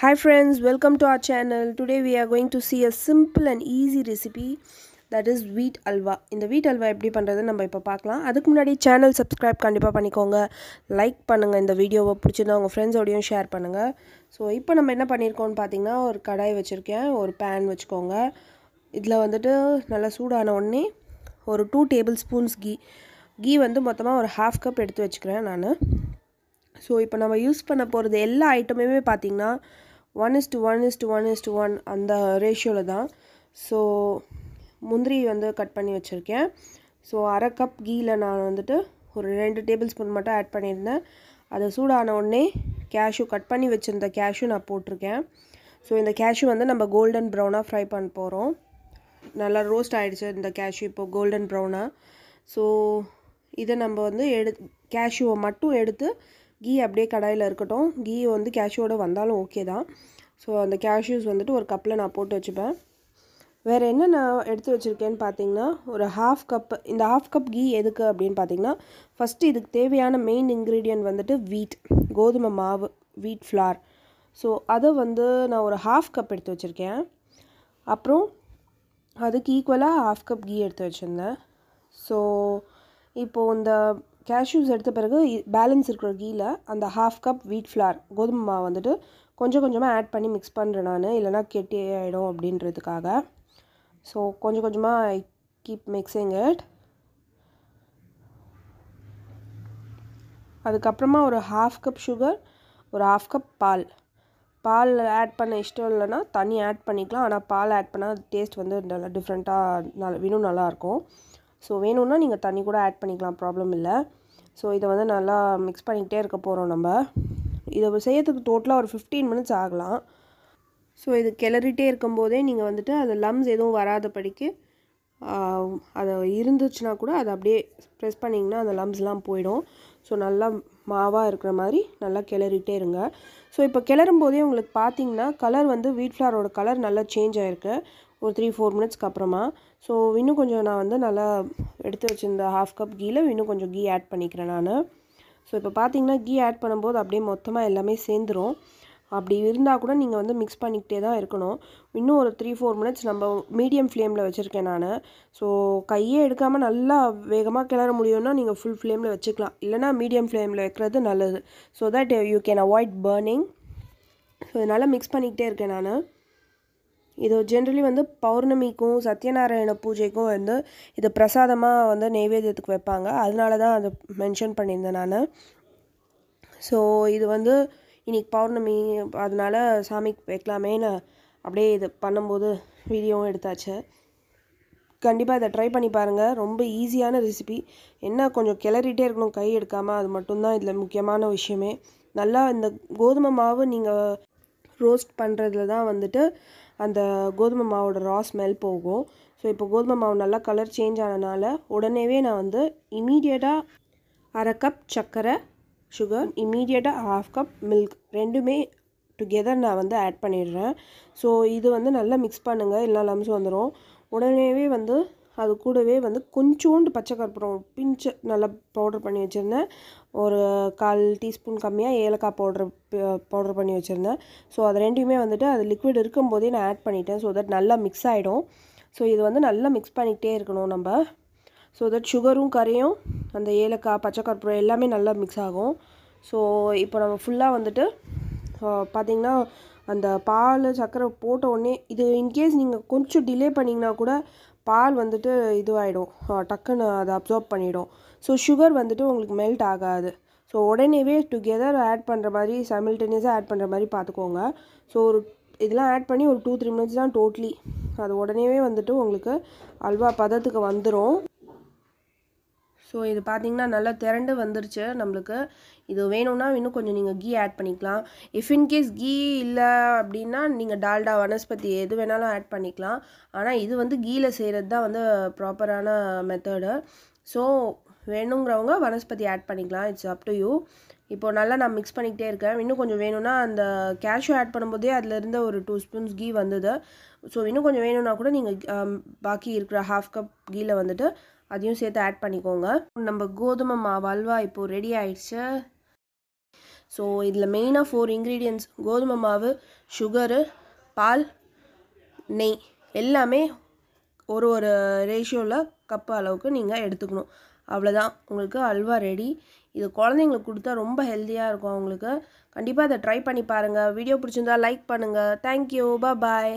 hi friends welcome to our channel today we are going to see a simple and easy recipe that is wheat halwa இந்த வீட் அல்வா எப்படி பண்ணுறதுன்னு நம்ம இப்போ பார்க்கலாம் அதுக்கு முன்னாடி சேனல் சப்ஸ்கிரைப் கண்டிப்பாக பண்ணிக்கோங்க லைக் பண்ணுங்கள் இந்த வீடியோவை பிடிச்சிருந்தா உங்கள் ஃப்ரெண்ட்ஸோடையும் ஷேர் பண்ணுங்கள் ஸோ இப்போ நம்ம என்ன பண்ணியிருக்கோம்னு பார்த்தீங்கன்னா ஒரு கடாய் வச்சுருக்கேன் ஒரு பேன் வச்சுக்கோங்க இதில் வந்துட்டு நல்லா சூடான உடனே ஒரு two tablespoons ghee ghee வந்து மொத்தமாக ஒரு ஹாஃப் கப் எடுத்து வச்சுக்கிறேன் நான் ஸோ இப்போ நம்ம யூஸ் பண்ண போகிறது எல்லா ஐட்டமுமே பார்த்திங்கன்னா one is to one is to one is to one அந்த ரேஷியோவில் தான் ஸோ முந்திரி வந்து கட் பண்ணி வச்சுருக்கேன் ஸோ அரை கப் கீயில் நான் வந்துட்டு ஒரு ரெண்டு டேபிள் ஸ்பூன் மட்டும் ஆட் பண்ணியிருந்தேன் அதை சூடான உடனே கேஷ்யூ கட் பண்ணி வச்சுருந்த கேஷ்யூ நான் போட்டிருக்கேன் ஸோ இந்த கேஷ்யூ வந்து நம்ம கோல்டன் ப்ரௌனாக ஃப்ரை பண்ண போகிறோம் நல்லா ரோஸ்ட் ஆகிடுச்சு இந்த கேஷ்யூ இப்போது கோல்டன் ப்ரௌனாக ஸோ இதை நம்ம வந்து எடு கேஷ்யூவை மட்டும் எடுத்து கீ அப்படியே கடாயில் இருக்கட்டும் கீ வந்து கேஷ்யூவோட வந்தாலும் ஓகே தான் ஸோ அந்த கேஷ்யூஸ் வந்துட்டு ஒரு கப்பில் நான் போட்டு வச்சுப்பேன் வேறு என்ன நான் எடுத்து வச்சுருக்கேன்னு பார்த்தீங்கன்னா ஒரு ஹாஃப் கப் இந்த ஹாஃப் கப் கீ எதுக்கு அப்படின்னு பார்த்தீங்கன்னா ஃபஸ்ட்டு இதுக்கு தேவையான மெயின் இன்க்ரீடியன்ட் வந்துட்டு வீட் கோதுமை மாவு வீட் ஃப்ளார் ஸோ அதை வந்து நான் ஒரு ஹாஃப் கப் எடுத்து வச்சுருக்கேன் அப்புறம் அதுக்கு ஈக்குவலாக ஹாஃப் கப் கீ எடுத்து வச்சுருந்தேன் ஸோ இப்போது இந்த கேஷ்யூஸ் எடுத்த பிறகு பேலன்ஸ் இருக்கிற கீழ அந்த ஹாஃப் கப் வீட் ஃப்ளார் கோதுமை மாவு வந்துட்டு கொஞ்சம் கொஞ்சமாக ஆட் பண்ணி மிக்ஸ் பண்ணுறேன் நான் இல்லைனா கெட்டி ஆகிடும் அப்படின்றதுக்காக ஸோ கொஞ்சம் கொஞ்சமாக ஐ கீப் மிக்ஸிங் இட் அதுக்கப்புறமா ஒரு ஹாஃப் கப் சுகர் ஒரு ஹாஃப் கப் பால் பால் ஆட் பண்ண இஷ்டம் இல்லைன்னா தண்ணி ஆட் பண்ணிக்கலாம் ஆனால் பால் ஆட் பண்ணால் டேஸ்ட் வந்து நல்லா டிஃப்ரெண்ட்டாக நல்லா இன்னும் நல்லாயிருக்கும் ஸோ வேணும்னா நீங்கள் தண்ணி கூட ஆட் பண்ணிக்கலாம் ப்ராப்ளம் இல்லை ஸோ இதை வந்து நல்லா மிக்ஸ் பண்ணிக்கிட்டே இருக்க போகிறோம் நம்ம இதை செய்யறதுக்கு டோட்டலாக ஒரு ஃபிஃப்டீன் மினிட்ஸ் ஆகலாம் ஸோ இது கிளறிட்டே இருக்கும்போதே நீங்கள் வந்துட்டு அது லம்ஸ் எதுவும் வராதபடிக்கு அது இருந்துச்சுன்னா கூட அதை அப்படியே ப்ரெஸ் பண்ணிங்கன்னா அந்த லம்ஸ்லாம் போயிடும் ஸோ நல்லா மாவாக இருக்கிற மாதிரி நல்லா கிளறிட்டே இருங்க ஸோ இப்போ கிளறும் போதே உங்களுக்கு பார்த்தீங்கன்னா கலர் வந்து வீட் ஃப்ளாரோட கலர் நல்லா சேஞ்ச் ஆகிருக்கு ஒரு த்ரீ ஃபோர் மினிட்ஸ்க்கு அப்புறமா ஸோ இன்னும் கொஞ்சம் நான் வந்து நல்லா எடுத்து வச்சுருந்த ஹாஃப் கப் கீயில் இன்னும் கொஞ்சம் கீ ஆட் பண்ணிக்கிறேன் நான் ஸோ இப்போ பார்த்தீங்கன்னா கீ ஆட் பண்ணும்போது அப்படியே மொத்தமாக எல்லாமே சேர்ந்துடும் அப்படி இருந்தால் கூட நீங்கள் வந்து மிக்ஸ் பண்ணிக்கிட்டே தான் இருக்கணும் இன்னும் ஒரு த்ரீ ஃபோர் மினிட்ஸ் நம்ம மீடியம் ஃப்ளேமில் வச்சுருக்கேன் நான் ஸோ கையே எடுக்காமல் நல்லா வேகமாக கிளற முடியும்னா நீங்கள் ஃபுல் ஃப்ளேமில் வச்சுக்கலாம் இல்லைனா மீடியம் ஃப்ளேமில் வைக்கிறது நல்லது so that you can avoid burning so இதனால் மிக்ஸ் பண்ணிக்கிட்டே இருக்கேன் நான் இது ஜென்ரலி வந்து பௌர்ணமிக்கும் சத்யநாராயண பூஜைக்கும் வந்து இது பிரசாதமாக வந்து நெய்வேத்தியத்துக்கு வைப்பாங்க அதனால தான் அதை மென்ஷன் பண்ணியிருந்தேன் நான் ஸோ இது வந்து இன்றைக்கி பௌர்ணமி அதனால் சாமிக்கு வைக்கலாமேன்னு அப்படியே இது பண்ணும்போது வீடியோவும் எடுத்தாச்சு கண்டிப்பாக இதை ட்ரை பண்ணி பாருங்கள் ரொம்ப ஈஸியான ரெசிபி என்ன கொஞ்சம் கிளறிட்டே இருக்கணும் கை எடுக்காமல் அது மட்டும்தான் இதில் முக்கியமான விஷயமே நல்லா இந்த கோதுமை மாவு நீங்கள் ரோஸ்ட் பண்ணுறதுல தான் வந்துட்டு அந்த கோதுமை மாவோட ரா ஸ்மெல் போகும் ஸோ இப்போ கோதுமை மாவு நல்லா கலர் சேஞ்ச் ஆனனால உடனேவே நான் வந்து இமீடியட்டாக அரை கப் சர்க்கரை சுகர் இமீடியட்டாக ஹாஃப் கப் மில்க் ரெண்டுமே டுகெதர் நான் வந்து ஆட் பண்ணிடுறேன் ஸோ இது வந்து நல்லா மிக்ஸ் பண்ணுங்கள் இல்லை லம்ஸ் வந்துடும் உடனேவே வந்து அது கூடவே வந்து கொஞ்சோண்டு பச்சை கற்பூரம் பிஞ்சு நல்லா பவுடர் பண்ணி வச்சுருந்தேன் ஒரு கால் டீஸ்பூன் கம்மியாக ஏலக்காய் பவுட்ரு பவுடர் பண்ணி வச்சுருந்தேன் ஸோ அது ரெண்டையுமே வந்துட்டு அது லிக்விட் இருக்கும்போதே நான் ஆட் பண்ணிட்டேன் ஸோ தட் நல்லா மிக்ஸ் ஆகிடும் ஸோ இது வந்து நல்லா மிக்ஸ் பண்ணிக்கிட்டே இருக்கணும் நம்ம ஸோ தட் சுகரும் கரையும் அந்த ஏலக்காய் பச்சை கற்பூரம் எல்லாமே நல்லா மிக்ஸ் ஆகும் ஸோ இப்போ நம்ம ஃபுல்லாக வந்துட்டு பார்த்திங்கன்னா அந்த பால் சர்க்கரை போட்ட உடனே இது இன்கேஸ் நீங்கள் கொஞ்சம் டிலே பண்ணிங்கன்னா கூட பால் வந்துட்டு இதுவாகிடும் டக்குன்னு அதை அப்சார்ப் பண்ணிவிடும் ஸோ சுகர் வந்துட்டு உங்களுக்கு மெல்ட் ஆகாது ஸோ உடனேவே டுகெதர் ஆட் பண்ணுற மாதிரி சைமில்டேனியஸாக ஆட் பண்ணுற மாதிரி பார்த்துக்கோங்க ஸோ ஒரு இதெல்லாம் ஆட் பண்ணி ஒரு டூ த்ரீ மினிட்ஸ் தான் டோட்லி அது உடனேவே வந்துட்டு உங்களுக்கு அல்வா பதத்துக்கு வந்துடும் ஸோ இது பார்த்தீங்கன்னா நல்லா திரண்டு வந்துருச்சு நம்மளுக்கு இது வேணும்னா இன்னும் கொஞ்சம் நீங்கள் கீ ஆட் பண்ணிக்கலாம் இஃப் இன்கேஸ் கீ இல்லை அப்படின்னா நீங்கள் டால்டா வனஸ்பதி எது வேணாலும் ஆட் பண்ணிக்கலாம் ஆனால் இது வந்து கீயில் செய்கிறது தான் வந்து ப்ராப்பரான மெத்தடு ஸோ வேணுங்கிறவங்க வனஸ்பதி ஆட் பண்ணிக்கலாம் இட்ஸ் அப் டு யூ இப்போது நல்லா நான் மிக்ஸ் பண்ணிக்கிட்டே இருக்கேன் இன்னும் கொஞ்சம் வேணும்னா அந்த கேஷ்யூ ஆட் பண்ணும்போதே அதிலிருந்து ஒரு டூ ஸ்பூன்ஸ் கீ வந்தது ஸோ இன்னும் கொஞ்சம் வேணும்னா கூட நீங்கள் um, பாக்கி இருக்கிற ஹாஃப் கப் கீழே வந்துட்டு அதையும் சேர்த்து ஆட் பண்ணிக்கோங்க நம்ம கோதுமை மாவு அல்வா இப்போது ரெடி ஆயிடுச்சு ஸோ இதில் மெயினாக ஃபோர் இன்க்ரீடியன்ஸ் கோதுமை மாவு சுகரு பால் நெய் எல்லாமே ஒரு ஒரு ரேஷியோவில் கப்பு அளவுக்கு நீங்கள் எடுத்துக்கணும் அவ்வளோதான் உங்களுக்கு அல்வா ரெடி இது குழந்தைங்களுக்கு கொடுத்தா ரொம்ப ஹெல்த்தியாக இருக்கும் அவங்களுக்கு கண்டிப்பாக இதை ட்ரை பண்ணி பாருங்கள் வீடியோ பிடிச்சிருந்தா லைக் பண்ணுங்கள் தேங்க்யூ பாய்